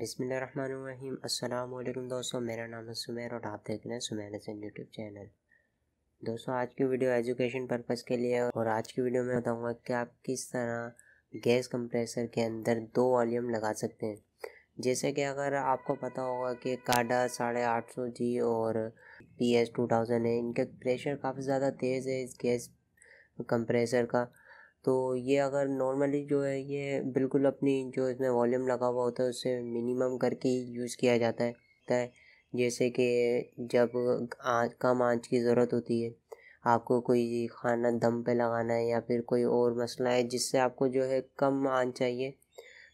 बिसमीम अल्लाम दोस्तों मेरा नाम है सुमेर और आप देख रहे हैं सुमेर हसन यूट्यूब चैनल दोस्तों आज की वीडियो एजुकेशन पर्पज़ के लिए और आज की वीडियो में बताऊंगा कि आप किस तरह गैस कंप्रेसर के अंदर दो वॉल्यूम लगा सकते हैं जैसे कि अगर आपको पता होगा कि काडा साढ़े आठ सौ जी और पी एस टू थाउजेंड है इनका प्रेशर काफ़ी ज़्यादा तेज़ है इस गैस कंप्रेसर का तो ये अगर नॉर्मली जो है ये बिल्कुल अपनी जो इसमें वॉल्यूम लगा हुआ होता है उससे मिनिमम करके ही यूज़ किया जाता है है जैसे कि जब आँच कम आँच की ज़रूरत होती है आपको कोई खाना दम पे लगाना है या फिर कोई और मसला है जिससे आपको जो है कम आँच चाहिए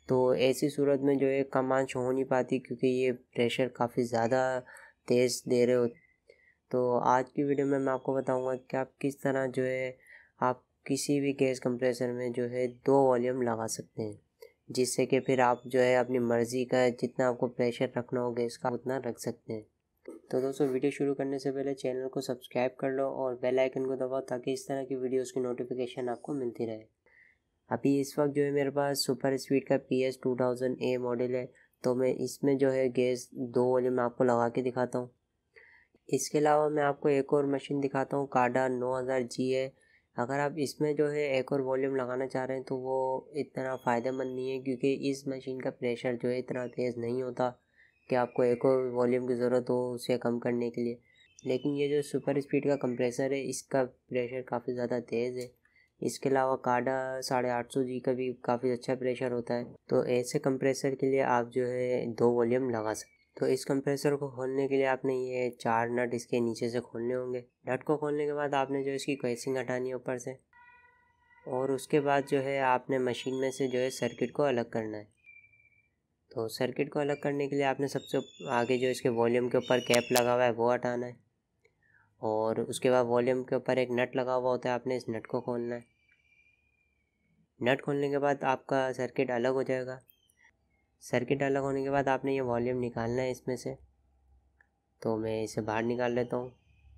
तो ऐसी सूरत में जो है कम आँच हो नहीं पाती क्योंकि ये प्रेशर काफ़ी ज़्यादा तेज़ दे रहे हो तो आज की वीडियो में मैं आपको बताऊंगा कि आप किस तरह जो है आप किसी भी गैस कंप्रेसर में जो है दो वॉल्यूम लगा सकते हैं जिससे कि फिर आप जो है अपनी मर्ज़ी का जितना आपको प्रेशर रखना हो गैस का उतना रख सकते हैं तो दोस्तों वीडियो शुरू करने से पहले चैनल को सब्सक्राइब कर लो और बेल आइकन को दबाओ ताकि इस तरह की वीडियोस की नोटिफिकेशन आपको मिलती रहे अभी इस वक्त जो है मेरे पास सुपर स्पीड का P S two thousand A model है तो मैं इसमें जो है गैस दो वॉल्यूम आपको लगा के दिखाता हूँ इसके अलावा मैं आपको एक और मशीन दिखाता हूँ काडा नौ हज़ार जी है अगर आप इसमें जो है एक और वॉल्यूम लगाना चाह रहे हैं तो वो इतना फ़ायदेमंद नहीं है क्योंकि इस मशीन का प्रेशर जो है इतना तेज़ नहीं होता कि आपको एक और वॉल्यूम की ज़रूरत हो उसे कम करने के लिए लेकिन ये जो सुपर स्पीड का कंप्रेसर है इसका प्रेशर काफ़ी ज़्यादा तेज़ है इसके अलावा काडा साढ़े आठ सौ जी का भी काफ़ी अच्छा प्रेशर होता है तो ऐसे कंप्रेसर के लिए आप जो है दो वॉल्यूम लगा सकते तो इस कंप्रेसर को खोलने के लिए आपने ये चार नट इसके नीचे से खोलने होंगे नट को खोलने के बाद आपने जो इसकी कैसिंग हटानी है ऊपर से और उसके बाद जो है आपने मशीन में से जो है सर्किट को अलग करना है तो सर्किट को अलग करने के लिए आपने सबसे आगे जो इसके वॉल्यूम के ऊपर कैप लगा हुआ है वो हटाना है और उसके बाद वॉल्यूम के ऊपर एक नट लगा हुआ होता है आपने इस नट को खोलना है नट खोलने के बाद आपका सर्किट अलग हो जाएगा सर्किट अलग होने के बाद आपने ये वॉल्यूम निकालना है इसमें से तो मैं इसे बाहर निकाल लेता हूँ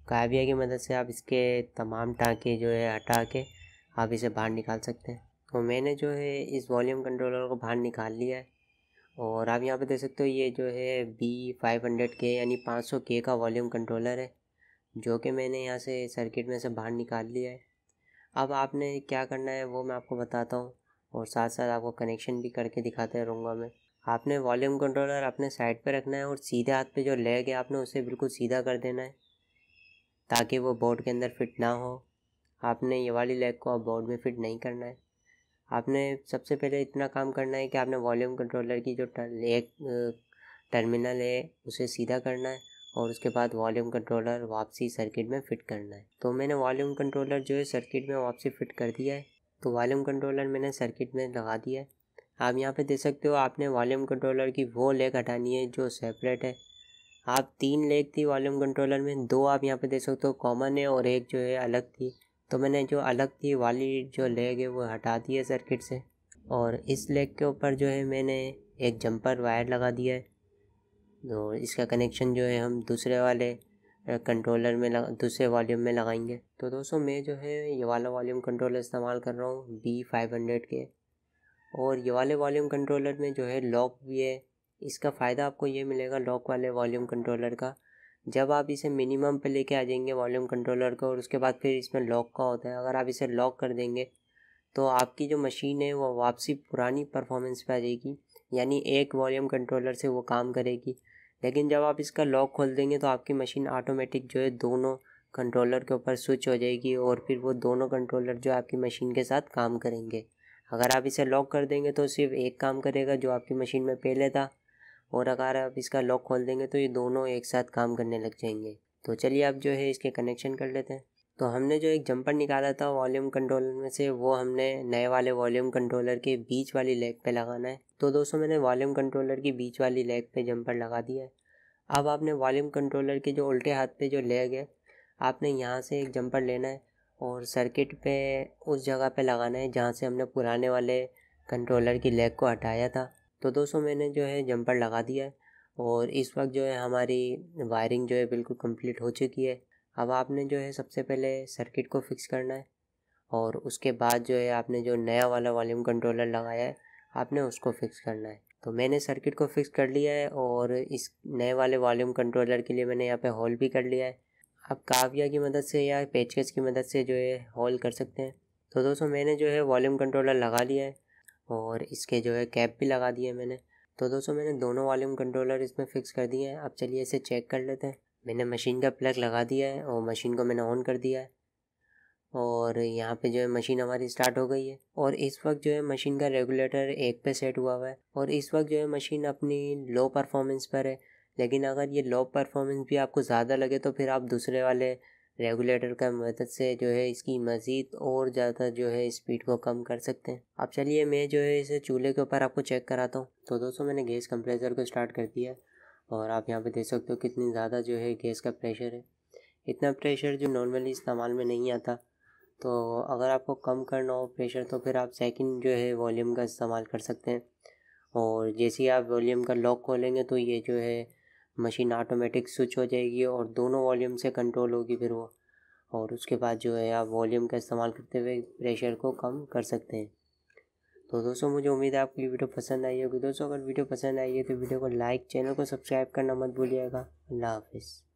काविया की मदद से आप इसके तमाम टाँके जो है हटा के आप इसे बाहर निकाल सकते हैं तो मैंने जो है इस वॉल्यूम कंट्रोलर को बाहर निकाल लिया है और आप यहाँ पे देख सकते हो ये जो है बी फाइव हंड्रेड के यानी पाँच सौ के का वॉल्यूम कंट्रोलर है जो कि मैंने यहाँ से सर्किट में से बाहर निकाल लिया है अब आपने क्या करना है वो मैं आपको बताता हूँ और साथ साथ आपको कनेक्शन भी करके दिखाते रहूँगा मैं आपने वॉल्यूम कंट्रोलर अपने साइड पर रखना है और सीधे हाथ पे जो लेग है आपने उसे बिल्कुल सीधा कर देना है ताकि वो बोर्ड के अंदर फिट ना हो आपने ये वाली लेग को आप बोर्ड में फिट नहीं करना है आपने सबसे पहले इतना काम करना है कि आपने वॉल्यूम कंट्रोलर की जो लेग टर्मिनल है उसे सीधा करना है और उसके बाद वॉल्यूम कंट्रोलर वापसी सर्किट में फ़िट करना है तो मैंने वॉल्यूम कंट्रोलर जो है सर्किट में वापसी फ़िट कर दिया है तो वॉल्यूम कंट्रोलर मैंने सर्किट में लगा दिया है आप यहाँ पे दे सकते हो आपने वॉल्यूम कंट्रोलर की वो लेग हटानी है जो सेपरेट है आप तीन लेग थी वॉल्यूम कंट्रोलर में दो आप यहाँ पे देख सकते हो कॉमन है और एक जो है अलग थी तो मैंने जो अलग थी वाली जो लेग है वो हटा दी है सर्किट से और इस लेग के ऊपर जो है मैंने एक जंपर वायर लगा दिया है तो इसका कनेक्शन जो है हम दूसरे वाले कंट्रोलर में लगा दूसरे वॉल्यूम में लगाएंगे तो दोस्तों मैं जो है ये वाला वॉल्यूम कंट्रोलर इस्तेमाल कर रहा हूँ बी फाइव हंड्रेड के और ये वाले वॉल्यूम कंट्रोलर में जो है लॉक भी है इसका फ़ायदा आपको ये मिलेगा लॉक वाले वॉल्यूम कंट्रोलर का जब आप इसे मिनिमम पे लेके आ जाएंगे वॉल्यूम कंट्रोलर को और उसके बाद फिर इसमें लॉक का होता है अगर आप इसे लॉक कर देंगे तो आपकी जो मशीन है वो वापसी पुरानी परफॉर्मेंस पे आ जाएगी यानी एक वॉल्यूम कंट्रोलर से वो काम करेगी लेकिन जब आप इसका लॉक खोल देंगे तो आपकी मशीन ऑटोमेटिक जो है दोनों कंट्रोलर के ऊपर स्विच हो जाएगी और फिर वो दोनों कंट्रोलर जो आपकी मशीन के साथ काम करेंगे अगर आप इसे लॉक कर देंगे तो सिर्फ एक काम करेगा जो आपकी मशीन में पहले था और अगर आप इसका लॉक खोल देंगे तो ये दोनों एक साथ काम करने लग जाएंगे तो चलिए आप जो है इसके कनेक्शन कर लेते हैं तो हमने जो एक जंपर निकाला था वॉल्यूम कंट्रोलर में से वो हमने नए वाले वॉल्यूम कंट्रोलर के बीच वाली लेग पे लगाना है तो दोस्तों मैंने वॉल्यूम कंट्रोलर की बीच वाली लेग पे जंपर लगा दिया है अब आपने वॉल्यूम कंट्रोलर के जो उल्टे हाथ पे जो लेग है आपने यहाँ से एक जंपर लेना है और सर्किट पे उस जगह पे लगाना है जहाँ से हमने पुराने वाले कंट्रोलर की लेग को हटाया था तो दोस्तों मैंने जो है जंपर लगा दिया है और इस वक्त जो है हमारी वायरिंग जो है बिल्कुल कंप्लीट हो चुकी है अब आपने जो है सबसे पहले सर्किट को फिक्स करना है और उसके बाद जो है आपने जो नया वाला वॉल्यूम कंट्रोलर लगाया है आपने उसको फिक्स करना है तो मैंने सर्किट को फिक्स कर लिया है और इस नए वाले वॉल्यूम कंट्रोलर के लिए मैंने यहाँ पे होल भी कर लिया है आप काविया की मदद से या पेचकस की मदद से जो है हॉल कर सकते हैं तो दोस्तों मैंने जो है वॉल्यूम कंट्रोलर लगा लिया है और इसके जो है कैप भी लगा दिए मैंने तो दोस्तों मैंने दोनों वॉल्यूम कंट्रोलर इसमें फ़िक्स कर दिए हैं अब चलिए इसे चेक कर लेते हैं मैंने मशीन का प्लग लगा दिया है और मशीन को मैंने ऑन कर दिया है और यहाँ पे जो है मशीन हमारी स्टार्ट हो गई है और इस वक्त जो है मशीन का रेगुलेटर एक पे सेट हुआ हुआ है और इस वक्त जो है मशीन अपनी लो परफॉर्मेंस पर है लेकिन अगर ये लो परफॉर्मेंस भी आपको ज़्यादा लगे तो फिर आप दूसरे वाले रेगुलेटर का मदद से जो है इसकी मज़ीद और ज़्यादा जो है स्पीड को कम कर सकते हैं अब चलिए मैं जो है इसे चूल्हे के ऊपर आपको चेक कराता हूँ तो दोस्तों मैंने गैस कंप्रेसर को स्टार्ट कर दिया और आप यहाँ पे देख सकते हो कितनी ज़्यादा जो है गैस का प्रेशर है इतना प्रेशर जो नॉर्मली इस्तेमाल में नहीं आता तो अगर आपको कम करना हो प्रेशर तो फिर आप सेकेंड जो है वॉल्यूम का इस्तेमाल कर सकते हैं और जैसे ही आप वॉल्यूम का लॉक खोलेंगे तो ये जो है मशीन ऑटोमेटिक स्विच हो जाएगी और दोनों वॉल्यूम से कंट्रोल होगी फिर वो और उसके बाद जो है आप वॉल्यूम का इस्तेमाल करते हुए प्रेशर को कम कर सकते हैं तो दोस्तों मुझे उम्मीद है आपको ये वीडियो पसंद आई होगी दोस्तों अगर वीडियो पसंद आई है तो वीडियो को लाइक चैनल को सब्सक्राइब करना मत भूलिएगा अल्लाह हाफिज़